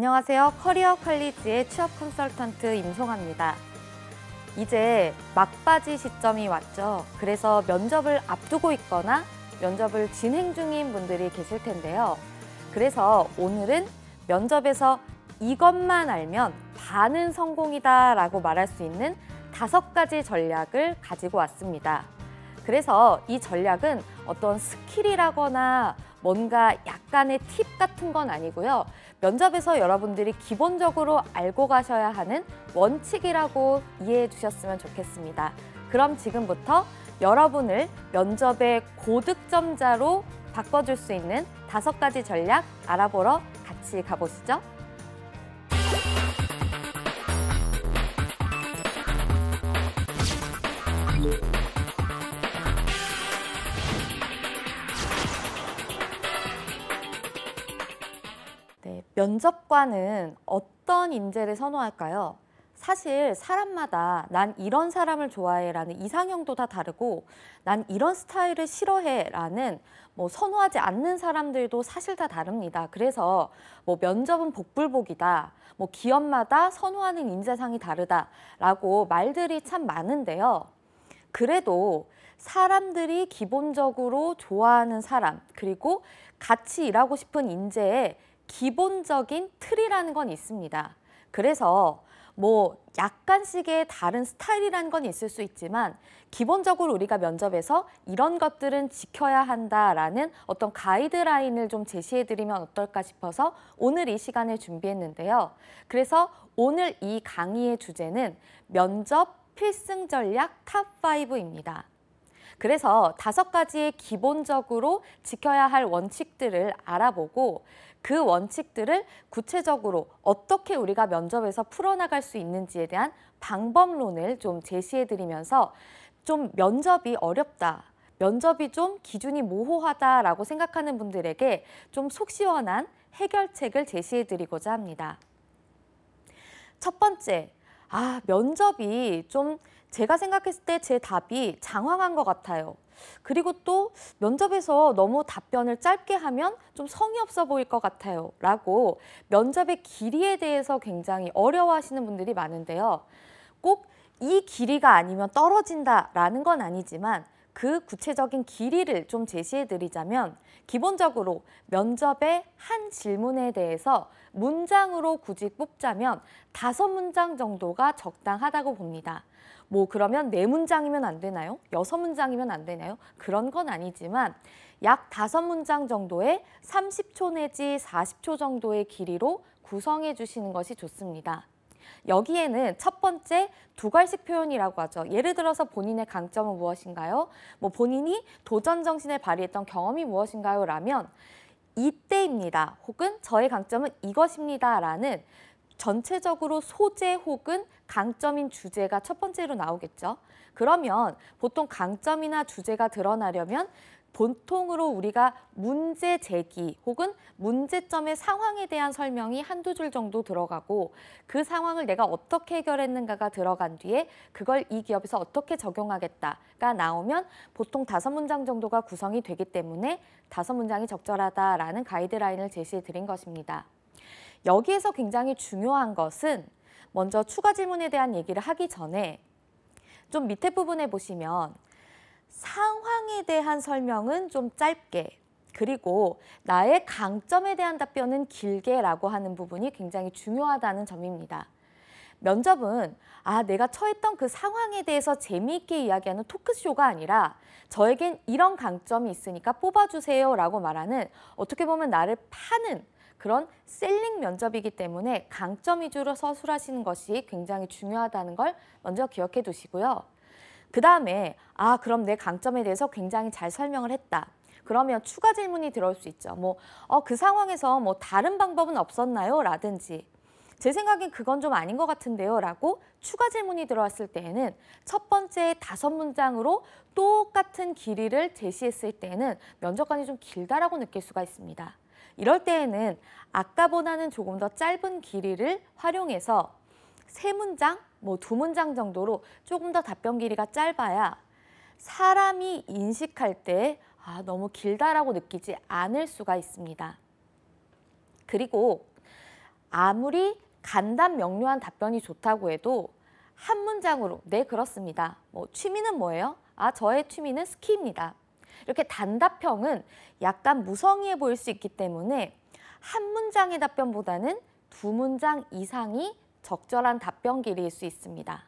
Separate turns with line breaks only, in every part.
안녕하세요. 커리어 칼리지의 취업 컨설턴트 임송아입니다. 이제 막바지 시점이 왔죠. 그래서 면접을 앞두고 있거나 면접을 진행 중인 분들이 계실 텐데요. 그래서 오늘은 면접에서 이것만 알면 반은 성공이다 라고 말할 수 있는 다섯 가지 전략을 가지고 왔습니다. 그래서 이 전략은 어떤 스킬이라거나 뭔가 약간의 팁 같은 건 아니고요. 면접에서 여러분들이 기본적으로 알고 가셔야 하는 원칙이라고 이해해 주셨으면 좋겠습니다. 그럼 지금부터 여러분을 면접의 고득점자로 바꿔줄 수 있는 다섯 가지 전략 알아보러 같이 가보시죠. 면접관은 어떤 인재를 선호할까요? 사실 사람마다 난 이런 사람을 좋아해라는 이상형도 다 다르고 난 이런 스타일을 싫어해라는 뭐 선호하지 않는 사람들도 사실 다 다릅니다. 그래서 뭐 면접은 복불복이다. 뭐 기업마다 선호하는 인재상이 다르다라고 말들이 참 많은데요. 그래도 사람들이 기본적으로 좋아하는 사람 그리고 같이 일하고 싶은 인재에 기본적인 틀이라는 건 있습니다. 그래서 뭐 약간씩의 다른 스타일이라는 건 있을 수 있지만 기본적으로 우리가 면접에서 이런 것들은 지켜야 한다라는 어떤 가이드라인을 좀 제시해드리면 어떨까 싶어서 오늘 이 시간을 준비했는데요. 그래서 오늘 이 강의의 주제는 면접 필승 전략 탑5입니다. 그래서 다섯 가지 기본적으로 지켜야 할 원칙들을 알아보고 그 원칙들을 구체적으로 어떻게 우리가 면접에서 풀어나갈 수 있는지에 대한 방법론을 좀 제시해드리면서 좀 면접이 어렵다. 면접이 좀 기준이 모호하다라고 생각하는 분들에게 좀 속 시원한 해결책을 제시해드리고자 합니다. 첫 번째, 아, 면접이 좀 제가 생각했을 때 제 답이 장황한 것 같아요. 그리고 또 면접에서 너무 답변을 짧게 하면 좀 성의 없어 보일 것 같아요. 라고 면접의 길이에 대해서 굉장히 어려워하시는 분들이 많은데요. 꼭 이 길이가 아니면 떨어진다라는 건 아니지만 그 구체적인 길이를 좀 제시해 드리자면 기본적으로 면접의 한 질문에 대해서 문장으로 굳이 뽑자면 다섯 문장 정도가 적당하다고 봅니다. 뭐 그러면 네 문장이면 안 되나요? 여섯 문장이면 안 되나요? 그런 건 아니지만 약 다섯 문장 정도의 30초 내지 40초 정도의 길이로 구성해 주시는 것이 좋습니다. 여기에는 첫 번째 두괄식 표현이라고 하죠. 예를 들어서 본인의 강점은 무엇인가요? 뭐 본인이 도전 정신을 발휘했던 경험이 무엇인가요? 라면 이때입니다. 혹은 저의 강점은 이것입니다라는 전체적으로 소재 혹은 강점인 주제가 첫 번째로 나오겠죠. 그러면 보통 강점이나 주제가 드러나려면 보통으로 우리가 문제 제기 혹은 문제점의 상황에 대한 설명이 한두 줄 정도 들어가고 그 상황을 내가 어떻게 해결했는가가 들어간 뒤에 그걸 이 기업에서 어떻게 적용하겠다가 나오면 보통 다섯 문장 정도가 구성이 되기 때문에 다섯 문장이 적절하다라는 가이드라인을 제시해 드린 것입니다. 여기에서 굉장히 중요한 것은 먼저 추가 질문에 대한 얘기를 하기 전에 좀 밑에 부분에 보시면 상황에 대한 설명은 좀 짧게 그리고 나의 강점에 대한 답변은 길게라고 하는 부분이 굉장히 중요하다는 점입니다. 면접은 아 내가 처했던 그 상황에 대해서 재미있게 이야기하는 토크쇼가 아니라 저에겐 이런 강점이 있으니까 뽑아주세요라고 말하는 어떻게 보면 나를 파는 그런 셀링 면접이기 때문에 강점 위주로 서술하시는 것이 굉장히 중요하다는 걸 먼저 기억해 두시고요. 그 다음에 아 그럼 내 강점에 대해서 굉장히 잘 설명을 했다. 그러면 추가 질문이 들어올 수 있죠. 뭐, 어, 그 상황에서 뭐 다른 방법은 없었나요? 라든지 제 생각엔 그건 좀 아닌 것 같은데요. 라고 추가 질문이 들어왔을 때에는 첫 번째 다섯 문장으로 똑같은 길이를 제시했을 때에는 면접관이 좀 길다라고 느낄 수가 있습니다. 이럴 때에는 아까보다는 조금 더 짧은 길이를 활용해서 세 문장, 뭐 두 문장 정도로 조금 더 답변 길이가 짧아야 사람이 인식할 때 아, 너무 길다라고 느끼지 않을 수가 있습니다. 그리고 아무리 간단 명료한 답변이 좋다고 해도 한 문장으로 네 그렇습니다. 뭐 취미는 뭐예요? 아 저의 취미는 스키입니다. 이렇게 단답형은 약간 무성의해 보일 수 있기 때문에 한 문장의 답변보다는 두 문장 이상이 적절한 답변 길이일 수 있습니다.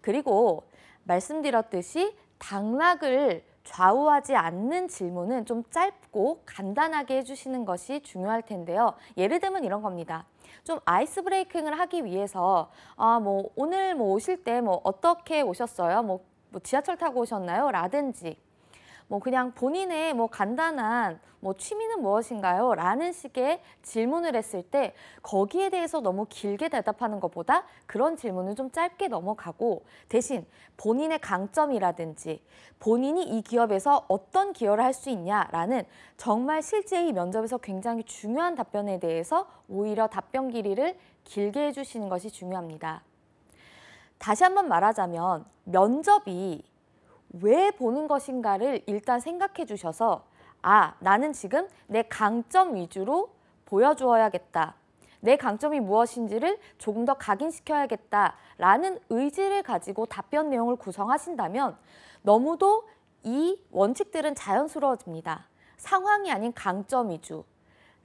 그리고 말씀드렸듯이 당락을 좌우하지 않는 질문은 좀 짧고 간단하게 해주시는 것이 중요할 텐데요. 예를 들면 이런 겁니다. 좀 아이스 브레이킹을 하기 위해서 아뭐 오늘 뭐 오실 때 뭐 어떻게 오셨어요? 뭐, 뭐 지하철 타고 오셨나요? 라든지 뭐 그냥 본인의 뭐 간단한 뭐 취미는 무엇인가요? 라는 식의 질문을 했을 때 거기에 대해서 너무 길게 대답하는 것보다 그런 질문을 좀 짧게 넘어가고 대신 본인의 강점이라든지 본인이 이 기업에서 어떤 기여를 할 수 있냐라는 정말 실제 이 면접에서 굉장히 중요한 답변에 대해서 오히려 답변 길이를 길게 해주시는 것이 중요합니다. 다시 한번 말하자면 면접이 왜 보는 것인가를 일단 생각해 주셔서 아, 나는 지금 내 강점 위주로 보여주어야겠다. 내 강점이 무엇인지를 조금 더 각인시켜야겠다. 라는 의지를 가지고 답변 내용을 구성하신다면 너무도 이 원칙들은 자연스러워집니다. 상황이 아닌 강점 위주,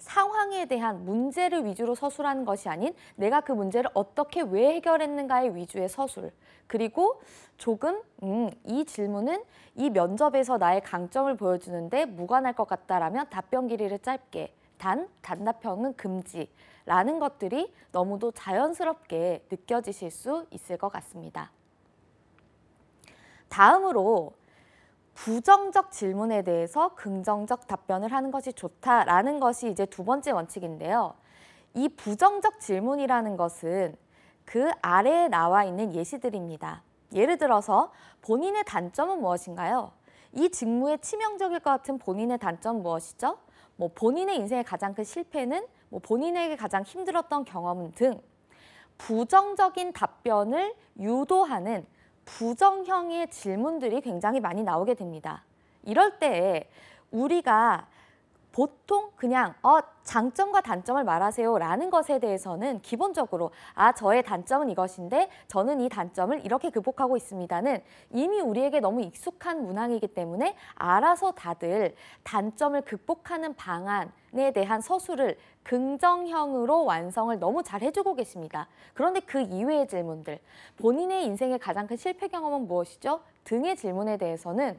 상황에 대한 문제를 위주로 서술하는 것이 아닌 내가 그 문제를 어떻게 왜 해결했는가의 위주의 서술. 그리고 조금 음, 이 질문은 이 면접에서 나의 강점을 보여주는데 무관할 것 같다라면 답변 길이를 짧게 단, 단답형은 금지라는 것들이 너무도 자연스럽게 느껴지실 수 있을 것 같습니다. 다음으로 부정적 질문에 대해서 긍정적 답변을 하는 것이 좋다라는 것이 이제 두 번째 원칙인데요. 이 부정적 질문이라는 것은 그 아래에 나와 있는 예시들입니다. 예를 들어서 본인의 단점은 무엇인가요? 이 직무에 치명적일 것 같은 본인의 단점 은 무엇이죠? 뭐 본인의 인생의 가장 큰 실패는 뭐 본인에게 가장 힘들었던 경험등 부정적인 답변을 유도하는 부정형의 질문들이 굉장히 많이 나오게 됩니다. 이럴 때에 우리가 보통 그냥 어 장점과 단점을 말하세요 라는 것에 대해서는 기본적으로 아 저의 단점은 이것인데 저는 이 단점을 이렇게 극복하고 있습니다는 이미 우리에게 너무 익숙한 문항이기 때문에 알아서 다들 단점을 극복하는 방안에 대한 서술을 긍정형으로 완성을 너무 잘 해주고 계십니다. 그런데 그 이외의 질문들 본인의 인생의 가장 큰 실패 경험은 무엇이죠? 등의 질문에 대해서는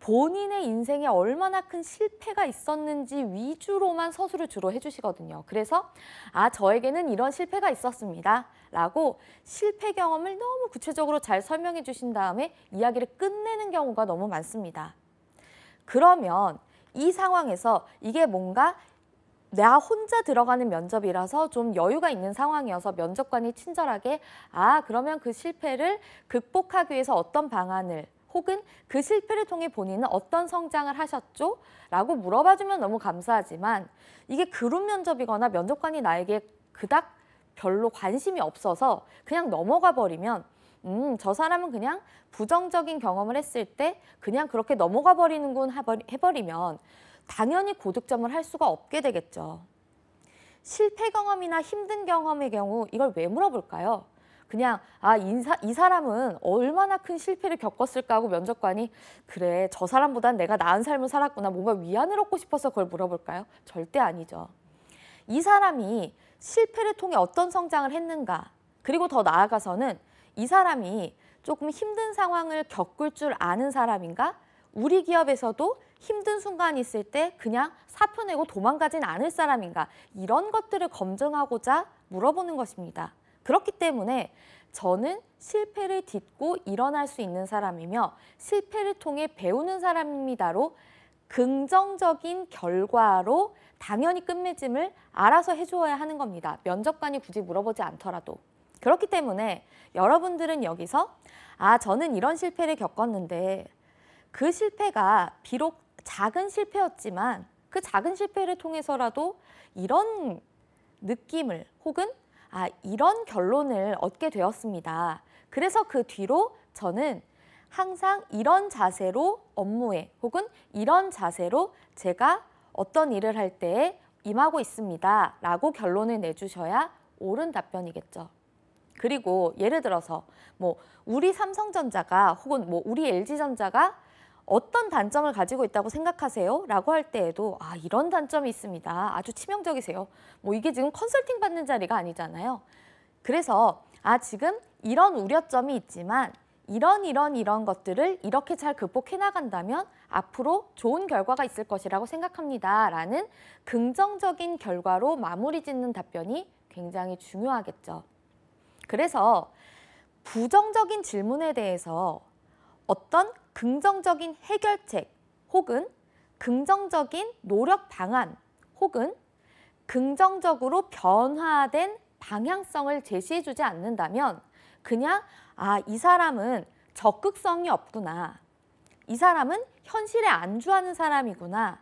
본인의 인생에 얼마나 큰 실패가 있었는지 위주로만 서술을 주로 해주시거든요. 그래서 아 저에게는 이런 실패가 있었습니다. 라고 실패 경험을 너무 구체적으로 잘 설명해 주신 다음에 이야기를 끝내는 경우가 너무 많습니다. 그러면 이 상황에서 이게 뭔가 나 혼자 들어가는 면접이라서 좀 여유가 있는 상황이어서 면접관이 친절하게 아 그러면 그 실패를 극복하기 위해서 어떤 방안을 혹은 그 실패를 통해 본인은 어떤 성장을 하셨죠? 라고 물어봐주면 너무 감사하지만 이게 그룹 면접이거나 면접관이 나에게 그닥 별로 관심이 없어서 그냥 넘어가 버리면 음, 저 사람은 그냥 부정적인 경험을 했을 때 그냥 그렇게 넘어가 버리는군 해버리면 당연히 고득점을 할 수가 없게 되겠죠. 실패 경험이나 힘든 경험의 경우 이걸 왜 물어볼까요? 그냥 아 인사, 이 사람은 얼마나 큰 실패를 겪었을까 하고 면접관이 그래 저 사람보단 내가 나은 삶을 살았구나 뭔가 위안을 얻고 싶어서 그걸 물어볼까요? 절대 아니죠. 이 사람이 실패를 통해 어떤 성장을 했는가 그리고 더 나아가서는 이 사람이 조금 힘든 상황을 겪을 줄 아는 사람인가 우리 기업에서도 힘든 순간이 있을 때 그냥 사표 내고 도망가진 않을 사람인가 이런 것들을 검증하고자 물어보는 것입니다. 그렇기 때문에 저는 실패를 딛고 일어날 수 있는 사람이며 실패를 통해 배우는 사람입니다로 긍정적인 결과로 당연히 끝맺음을 알아서 해줘야 하는 겁니다. 면접관이 굳이 물어보지 않더라도. 그렇기 때문에 여러분들은 여기서 아, 저는 이런 실패를 겪었는데 그 실패가 비록 작은 실패였지만 그 작은 실패를 통해서라도 이런 느낌을 혹은 아, 이런 결론을 얻게 되었습니다. 그래서 그 뒤로 저는 항상 이런 자세로 업무에 혹은 이런 자세로 제가 어떤 일을 할 때에 임하고 있습니다. 라고 결론을 내주셔야 옳은 답변이겠죠. 그리고 예를 들어서 뭐 우리 삼성전자가 혹은 뭐 우리 LG전자가 어떤 단점을 가지고 있다고 생각하세요? 라고 할 때에도 아 이런 단점이 있습니다. 아주 치명적이세요. 뭐 이게 지금 컨설팅 받는 자리가 아니잖아요. 그래서 아 지금 이런 우려점이 있지만 이런 이런 이런 것들을 이렇게 잘 극복해 나간다면 앞으로 좋은 결과가 있을 것이라고 생각합니다. 라는 긍정적인 결과로 마무리 짓는 답변이 굉장히 중요하겠죠. 그래서 부정적인 질문에 대해서 어떤 긍정적인 해결책 혹은 긍정적인 노력 방안 혹은 긍정적으로 변화된 방향성을 제시해 주지 않는다면 그냥 아, 이 사람은 적극성이 없구나. 이 사람은 현실에 안주하는 사람이구나.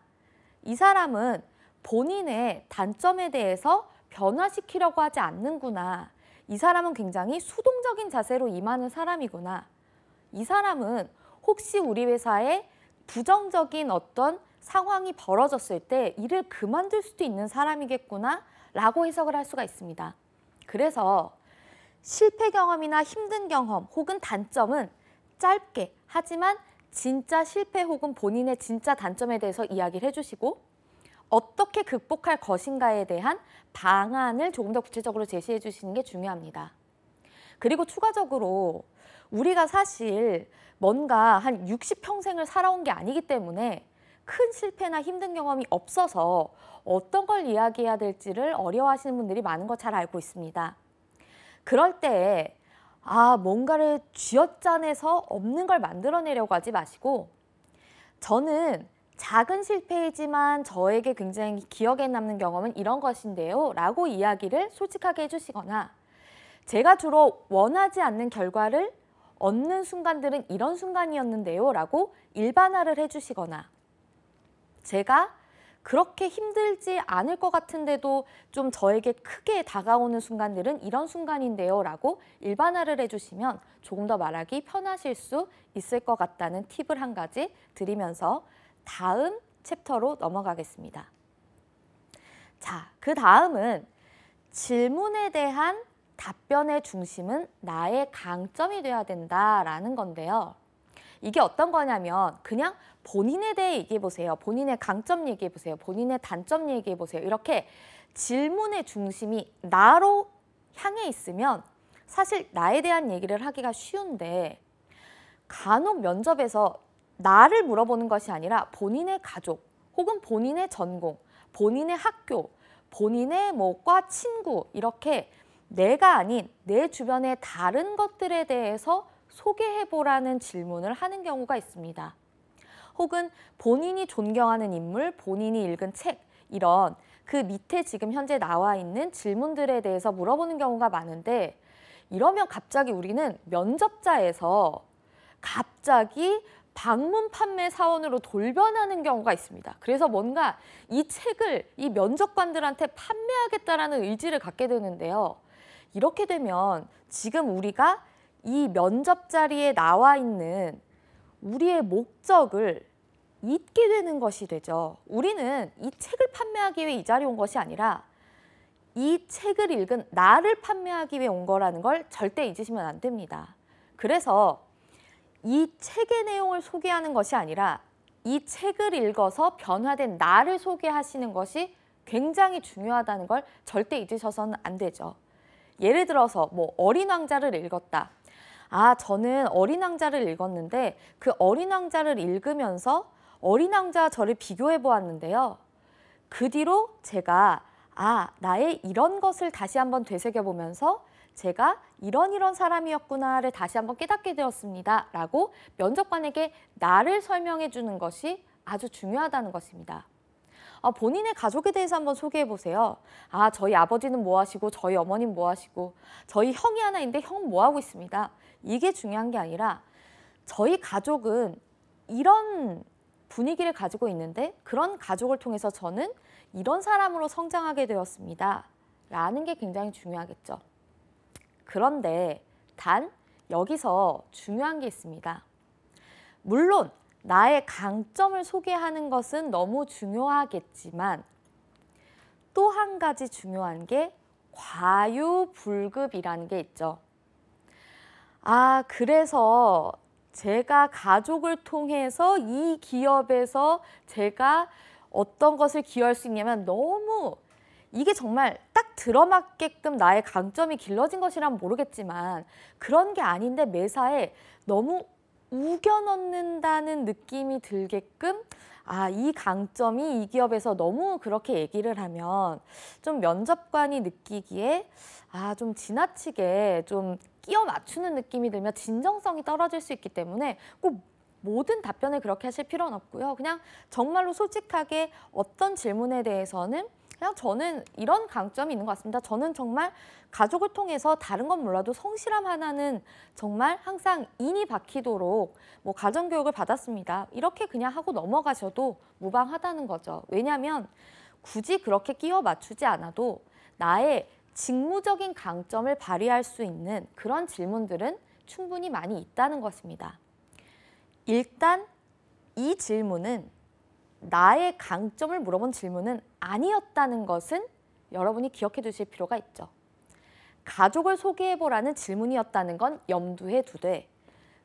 이 사람은 본인의 단점에 대해서 변화시키려고 하지 않는구나. 이 사람은 굉장히 수동적인 자세로 임하는 사람이구나. 이 사람은 혹시 우리 회사에 부정적인 어떤 상황이 벌어졌을 때 일을 그만둘 수도 있는 사람이겠구나 라고 해석을 할 수가 있습니다. 그래서 실패 경험이나 힘든 경험 혹은 단점은 짧게 하지만 진짜 실패 혹은 본인의 진짜 단점에 대해서 이야기를 해주시고 어떻게 극복할 것인가에 대한 방안을 조금 더 구체적으로 제시해 주시는 게 중요합니다. 그리고 추가적으로 우리가 사실 뭔가 한 60평생을 살아온 게 아니기 때문에 큰 실패나 힘든 경험이 없어서 어떤 걸 이야기해야 될지를 어려워하시는 분들이 많은 거잘 알고 있습니다. 그럴 때에 아, 뭔가를 쥐어짜내서 없는 걸 만들어내려고 하지 마시고 저는 작은 실패이지만 저에게 굉장히 기억에 남는 경험은 이런 것인데요. 라고 이야기를 솔직하게 해주시거나 제가 주로 원하지 않는 결과를 얻는 순간들은 이런 순간이었는데요 라고 일반화를 해주시거나 제가 그렇게 힘들지 않을 것 같은데도 좀 저에게 크게 다가오는 순간들은 이런 순간인데요 라고 일반화를 해주시면 조금 더 말하기 편하실 수 있을 것 같다는 팁을 한 가지 드리면서 다음 챕터로 넘어가겠습니다. 자, 그 다음은 질문에 대한 답변의 중심은 나의 강점이 돼야 된다라는 건데요. 이게 어떤 거냐면 그냥 본인에 대해 얘기해 보세요. 본인의 강점 얘기해 보세요. 본인의 단점 얘기해 보세요. 이렇게 질문의 중심이 나로 향해 있으면 사실 나에 대한 얘기를 하기가 쉬운데 간혹 면접에서 나를 물어보는 것이 아니라 본인의 가족 혹은 본인의 전공, 본인의 학교, 본인의 뭐 과 친구 이렇게 내가 아닌 내 주변의 다른 것들에 대해서 소개해보라는 질문을 하는 경우가 있습니다. 혹은 본인이 존경하는 인물, 본인이 읽은 책, 이런 그 밑에 지금 현재 나와 있는 질문들에 대해서 물어보는 경우가 많은데 이러면 갑자기 우리는 면접자에서 갑자기 방문 판매 사원으로 돌변하는 경우가 있습니다. 그래서 뭔가 이 책을 이 면접관들한테 판매하겠다라는 의지를 갖게 되는데요. 이렇게 되면 지금 우리가 이 면접 자리에 나와 있는 우리의 목적을 잊게 되는 것이 되죠. 우리는 이 책을 판매하기 위해 이 자리에 온 것이 아니라 이 책을 읽은 나를 판매하기 위해 온 거라는 걸 절대 잊으시면 안 됩니다. 그래서 이 책의 내용을 소개하는 것이 아니라 이 책을 읽어서 변화된 나를 소개하시는 것이 굉장히 중요하다는 걸 절대 잊으셔서는 안 되죠. 예를 들어서 뭐 어린 왕자를 읽었다. 아, 저는 어린 왕자를 읽었는데 그 어린 왕자를 읽으면서 어린 왕자 저를 비교해 보았는데요. 그 뒤로 제가 아, 나의 이런 것을 다시 한번 되새겨 보면서 제가 이런 이런 사람이었구나를 다시 한번 깨닫게 되었습니다. 라고 면접관에게 나를 설명해 주는 것이 아주 중요하다는 것입니다. 아, 본인의 가족에 대해서 한번 소개해 보세요. 아, 저희 아버지는 뭐 하시고 저희 어머님 뭐 하시고 저희 형이 하나 인데 형뭐 하고 있습니다. 이게 중요한 게 아니라 저희 가족은 이런 분위기를 가지고 있는데 그런 가족을 통해서 저는 이런 사람으로 성장하게 되었습니다. 라는 게 굉장히 중요하겠죠. 그런데 단 여기서 중요한 게 있습니다. 물론 나의 강점을 소개하는 것은 너무 중요하겠지만 또 한 가지 중요한 게 과유불급이라는 게 있죠. 아, 그래서 제가 가족을 통해서 이 기업에서 제가 어떤 것을 기여할 수 있냐면 너무 이게 정말 딱 들어맞게끔 나의 강점이 길러진 것이란 모르겠지만 그런 게 아닌데 매사에 너무 우겨 넣는다는 느낌이 들게끔 아, 이 강점이 이 기업에서 너무 그렇게 얘기를 하면 좀 면접관이 느끼기에 아, 좀 지나치게 좀 끼어 맞추는 느낌이 들면 진정성이 떨어질 수 있기 때문에 꼭 모든 답변을 그렇게 하실 필요는 없고요. 그냥 정말로 솔직하게 어떤 질문에 대해서는 그냥 저는 이런 강점이 있는 것 같습니다. 저는 정말 가족을 통해서 다른 건 몰라도 성실함 하나는 정말 항상 인이 박히도록 뭐 가정교육을 받았습니다. 이렇게 그냥 하고 넘어가셔도 무방하다는 거죠. 왜냐하면 굳이 그렇게 끼워 맞추지 않아도 나의 직무적인 강점을 발휘할 수 있는 그런 질문들은 충분히 많이 있다는 것입니다. 일단 이 질문은 나의 강점을 물어본 질문은 아니었다는 것은 여러분이 기억해 두실 필요가 있죠. 가족을 소개해보라는 질문이었다는 건 염두에 두되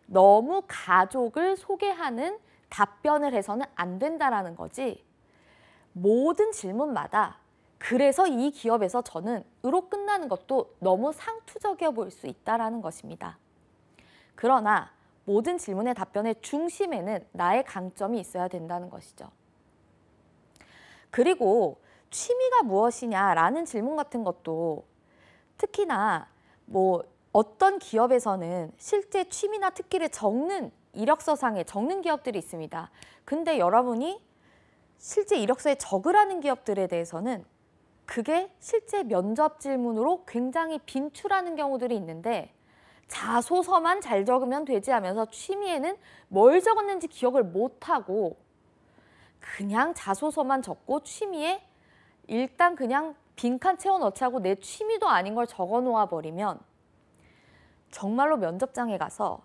너무 가족을 소개하는 답변을 해서는 안 된다라는 거지 모든 질문마다 그래서 이 기업에서 저는 으로 끝나는 것도 너무 상투적이어 보일 수 있다라는 것입니다. 그러나 모든 질문의 답변의 중심에는 나의 강점이 있어야 된다는 것이죠. 그리고 취미가 무엇이냐라는 질문 같은 것도 특히나 뭐 어떤 기업에서는 실제 취미나 특기를 적는 이력서상에 적는 기업들이 있습니다. 근데 여러분이 실제 이력서에 적으라는 기업들에 대해서는 그게 실제 면접 질문으로 굉장히 빈출하는 경우들이 있는데 자소서만 잘 적으면 되지 하면서 취미에는 뭘 적었는지 기억을 못하고 그냥 자소서만 적고 취미에 일단 그냥 빈칸 채워넣지 하고 내 취미도 아닌 걸 적어놓아 버리면 정말로 면접장에 가서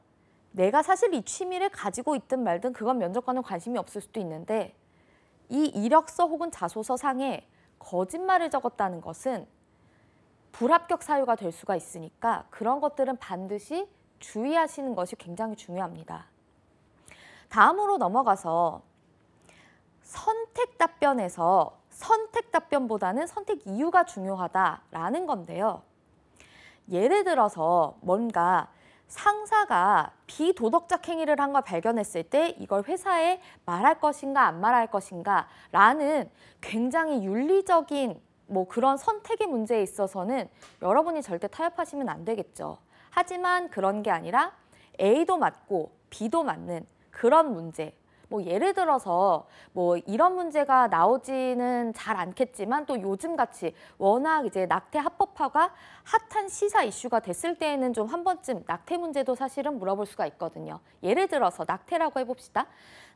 내가 사실 이 취미를 가지고 있든 말든 그건 면접관은 관심이 없을 수도 있는데 이 이력서 혹은 자소서 상에 거짓말을 적었다는 것은 불합격 사유가 될 수가 있으니까 그런 것들은 반드시 주의하시는 것이 굉장히 중요합니다. 다음으로 넘어가서 선택 답변에서 선택 답변보다는 선택 이유가 중요하다라는 건데요. 예를 들어서 뭔가 상사가 비도덕적 행위를 한 걸 발견했을 때 이걸 회사에 말할 것인가 안 말할 것인가 라는 굉장히 윤리적인 뭐 그런 선택의 문제에 있어서는 여러분이 절대 타협하시면 안 되겠죠. 하지만 그런 게 아니라 A도 맞고 B도 맞는 그런 문제 뭐 예를 들어서 뭐 이런 문제가 나오지는 잘 않겠지만 또 요즘같이 워낙 이제 낙태 합법화가 핫한 시사 이슈가 됐을 때에는 좀 한 번쯤 낙태 문제도 사실은 물어볼 수가 있거든요. 예를 들어서 낙태라고 해봅시다.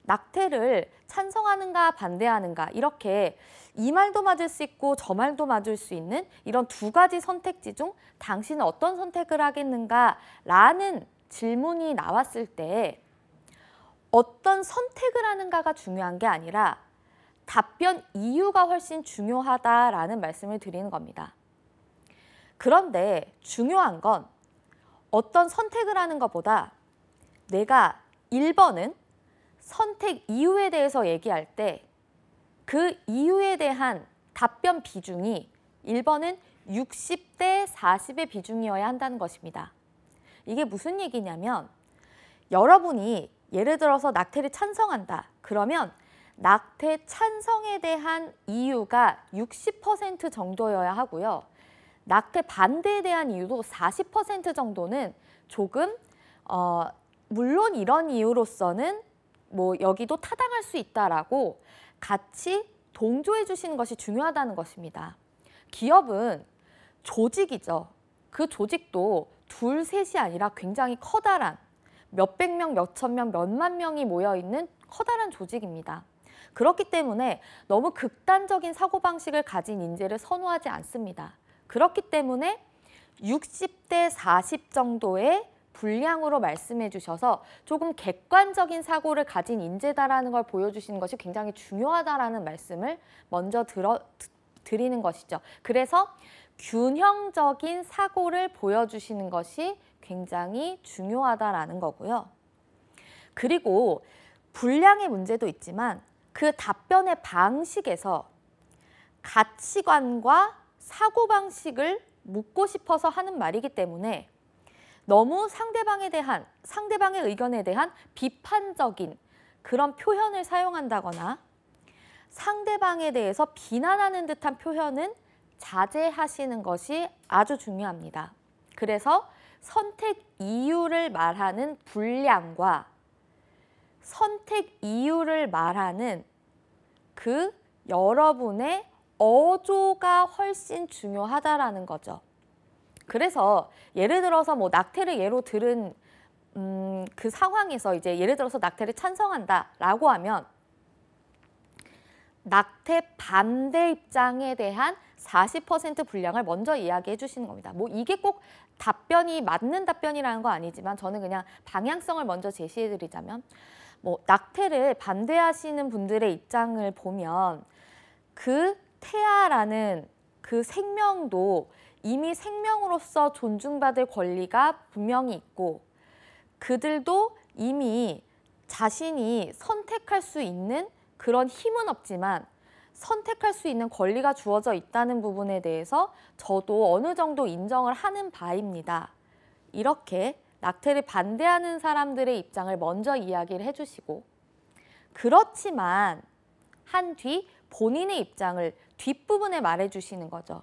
낙태를 찬성하는가 반대하는가 이렇게 이 말도 맞을 수 있고 저 말도 맞을 수 있는 이런 두 가지 선택지 중 당신은 어떤 선택을 하겠는가라는 질문이 나왔을 때 어떤 선택을 하는가가 중요한 게 아니라 답변 이유가 훨씬 중요하다라는 말씀을 드리는 겁니다. 그런데 중요한 건 어떤 선택을 하는 것보다 내가 1번은 선택 이유에 대해서 얘기할 때 그 이유에 대한 답변 비중이 1번은 60대 40의 비중이어야 한다는 것입니다. 이게 무슨 얘기냐면 여러분이 예를 들어서 낙태를 찬성한다. 그러면 낙태 찬성에 대한 이유가 60% 정도여야 하고요. 낙태 반대에 대한 이유도 40% 정도는 조금 어 물론 이런 이유로서는 뭐 여기도 타당할 수 있다라고 같이 동조해 주시는 것이 중요하다는 것입니다. 기업은 조직이죠. 그 조직도 둘, 셋이 아니라 굉장히 커다란 몇백 명, 몇 천 명, 몇 만 명이 모여 있는 커다란 조직입니다. 그렇기 때문에 너무 극단적인 사고방식을 가진 인재를 선호하지 않습니다. 그렇기 때문에 60대 40 정도의 분량으로 말씀해 주셔서 조금 객관적인 사고를 가진 인재다라는 걸 보여주시는 것이 굉장히 중요하다라는 말씀을 먼저 들어, 드리는 것이죠. 그래서 균형적인 사고를 보여주시는 것이 굉장히 중요하다라는 거고요. 그리고 분량의 문제도 있지만 그 답변의 방식에서 가치관과 사고방식을 묻고 싶어서 하는 말이기 때문에 너무 상대방에 대한 상대방의 의견에 대한 비판적인 그런 표현을 사용한다거나 상대방에 대해서 비난하는 듯한 표현은 자제하시는 것이 아주 중요합니다. 그래서 선택 이유를 말하는 분량과 선택 이유를 말하는 그 여러분의 어조가 훨씬 중요하다라는 거죠. 그래서 예를 들어서 뭐 낙태를 예로 들은 음, 그 상황에서 이제 예를 들어서 낙태를 찬성한다라고 하면 낙태 반대 입장에 대한 40% 분량을 먼저 이야기해 주시는 겁니다. 뭐 이게 꼭 답변이 맞는 답변이라는 거 아니지만 저는 그냥 방향성을 먼저 제시해드리자면 뭐 낙태를 반대하시는 분들의 입장을 보면 그 태아라는 그 생명도 이미 생명으로서 존중받을 권리가 분명히 있고 그들도 이미 자신이 선택할 수 있는 그런 힘은 없지만 선택할 수 있는 권리가 주어져 있다는 부분에 대해서 저도 어느 정도 인정을 하는 바입니다. 이렇게 낙태를 반대하는 사람들의 입장을 먼저 이야기를 해주시고 그렇지만 한 뒤 본인의 입장을 뒷부분에 말해주시는 거죠.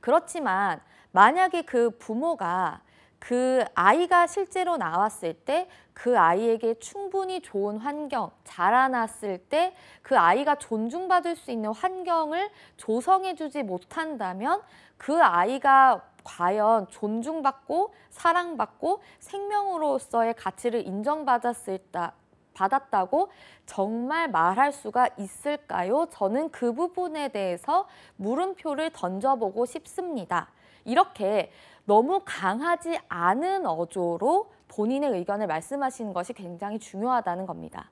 그렇지만 만약에 그 부모가 그 아이가 실제로 나왔을 때 그 아이에게 충분히 좋은 환경, 자라났을 때 그 아이가 존중받을 수 있는 환경을 조성해주지 못한다면 그 아이가 과연 존중받고 사랑받고 생명으로서의 가치를 인정받았을 때 받았다고 정말 말할 수가 있을까요? 저는 그 부분에 대해서 물음표를 던져보고 싶습니다. 이렇게 너무 강하지 않은 어조로 본인의 의견을 말씀하시는 것이 굉장히 중요하다는 겁니다.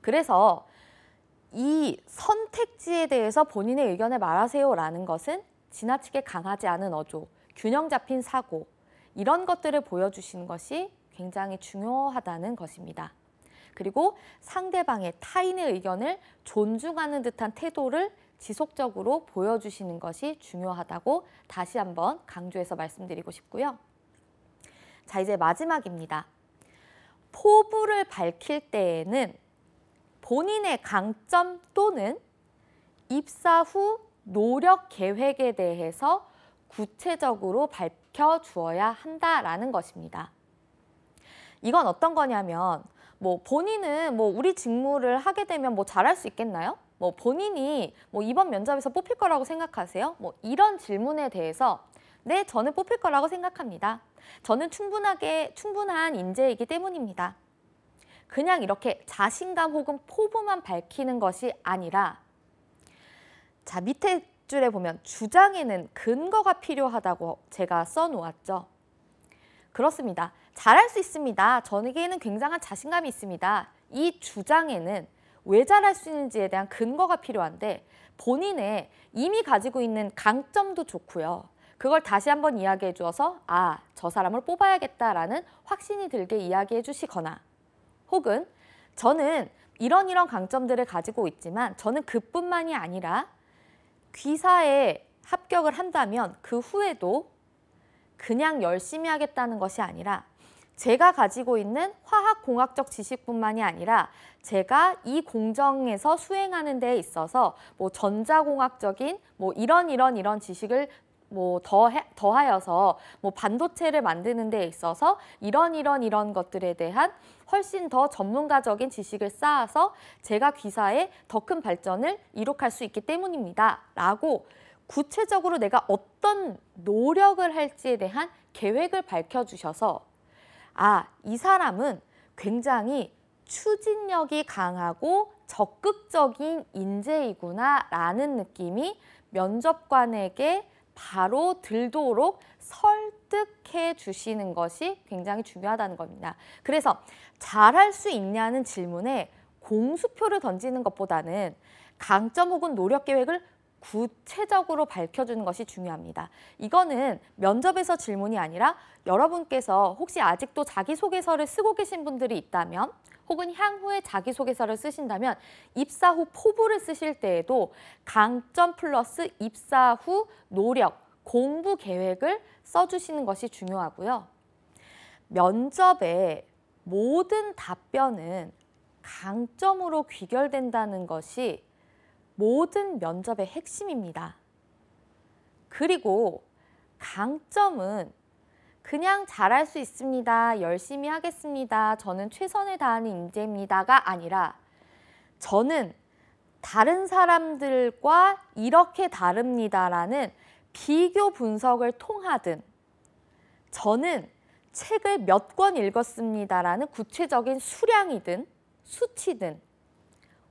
그래서 이 선택지에 대해서 본인의 의견을 말하세요라는 것은 지나치게 강하지 않은 어조, 균형 잡힌 사고 이런 것들을 보여주시는 것이 굉장히 중요하다는 것입니다. 그리고 상대방의 타인의 의견을 존중하는 듯한 태도를 지속적으로 보여주시는 것이 중요하다고 다시 한번 강조해서 말씀드리고 싶고요. 자, 이제 마지막입니다. 포부를 밝힐 때에는 본인의 강점 또는 입사 후 노력 계획에 대해서 구체적으로 밝혀 주어야 한다라는 것입니다. 이건 어떤 거냐면 뭐 본인은 뭐 우리 직무를 하게 되면 뭐 잘할 수 있겠나요? 뭐 본인이 뭐 이번 면접에서 뽑힐 거라고 생각하세요? 뭐 이런 질문에 대해서 네, 저는 뽑힐 거라고 생각합니다. 저는 충분하게 충분한 인재이기 때문입니다. 그냥 이렇게 자신감 혹은 포부만 밝히는 것이 아니라 자, 밑에 줄에 보면 주장에는 근거가 필요하다고 제가 써 놓았죠. 그렇습니다. 잘할 수 있습니다. 저에게는 굉장한 자신감이 있습니다. 이 주장에는 왜 잘할 수 있는지에 대한 근거가 필요한데 본인의 이미 가지고 있는 강점도 좋고요. 그걸 다시 한번 이야기해 주어서 아, 저 사람을 뽑아야겠다라는 확신이 들게 이야기해 주시거나 혹은 저는 이런 이런 강점들을 가지고 있지만 저는 그뿐만이 아니라 귀사에 합격을 한다면 그 후에도 그냥 열심히 하겠다는 것이 아니라 제가 가지고 있는 화학공학적 지식뿐만이 아니라 제가 이 공정에서 수행하는 데 있어서 뭐 전자공학적인 뭐 이런 이런 이런 지식을 뭐 더 더하여서 뭐 반도체를 만드는 데 있어서 이런 이런 이런 것들에 대한 훨씬 더 전문가적인 지식을 쌓아서 제가 귀사에 더 큰 발전을 이룩할 수 있기 때문입니다. 라고 구체적으로 내가 어떤 노력을 할지에 대한 계획을 밝혀주셔서 아, 이 사람은 굉장히 추진력이 강하고 적극적인 인재이구나라는 느낌이 면접관에게 바로 들도록 설득해 주시는 것이 굉장히 중요하다는 겁니다. 그래서 잘할 수 있냐는 질문에 공수표를 던지는 것보다는 강점 혹은 노력 계획을 구체적으로 밝혀주는 것이 중요합니다. 이거는 면접에서 질문이 아니라 여러분께서 혹시 아직도 자기소개서를 쓰고 계신 분들이 있다면 혹은 향후에 자기소개서를 쓰신다면 입사 후 포부를 쓰실 때에도 강점 플러스 입사 후 노력, 공부 계획을 써주시는 것이 중요하고요. 면접의 모든 답변은 강점으로 귀결된다는 것이 모든 면접의 핵심입니다. 그리고 강점은 그냥 잘할 수 있습니다. 열심히 하겠습니다. 저는 최선을 다하는 인재입니다가 아니라 저는 다른 사람들과 이렇게 다릅니다라는 비교 분석을 통하든 저는 책을 몇 권 읽었습니다라는 구체적인 수량이든 수치든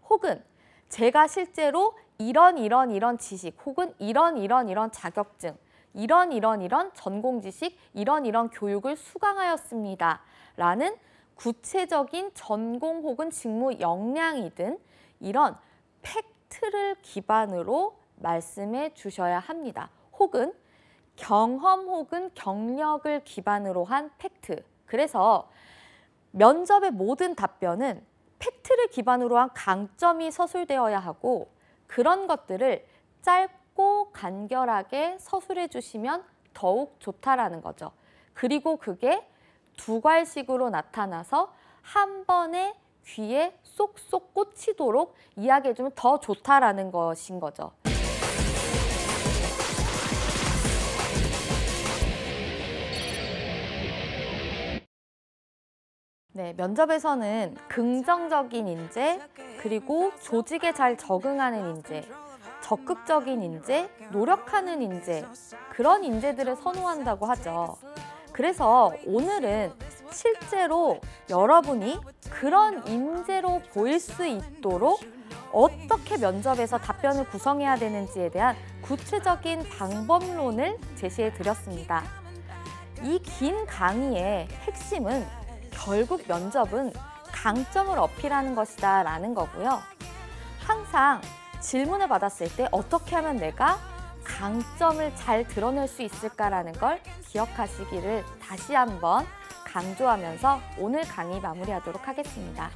혹은 제가 실제로 이런 이런 이런 지식 혹은 이런 이런 이런 자격증 이런 이런 이런 전공 지식 이런 이런 교육을 수강하였습니다. 라는 구체적인 전공 혹은 직무 역량이든 이런 팩트를 기반으로 말씀해 주셔야 합니다. 혹은 경험 혹은 경력을 기반으로 한 팩트. 그래서 면접의 모든 답변은 팩트를 기반으로 한 강점이 서술되어야 하고 그런 것들을 짧고 간결하게 서술해 주시면 더욱 좋다라는 거죠. 그리고 그게 두 괄식으로 나타나서 한 번에 귀에 쏙쏙 꽂히도록 이야기해주면 더 좋다라는 것인 거죠. 네, 면접에서는 긍정적인 인재, 그리고 조직에 잘 적응하는 인재, 적극적인 인재, 노력하는 인재, 그런 인재들을 선호한다고 하죠. 그래서 오늘은 실제로 여러분이 그런 인재로 보일 수 있도록 어떻게 면접에서 답변을 구성해야 되는지에 대한 구체적인 방법론을 제시해 드렸습니다. 이 긴 강의의 핵심은 결국 면접은 강점을 어필하는 것이다 라는 거고요. 항상 질문을 받았을 때 어떻게 하면 내가 강점을 잘 드러낼 수 있을까라는 걸 기억하시기를 다시 한번 강조하면서 오늘 강의 마무리하도록 하겠습니다.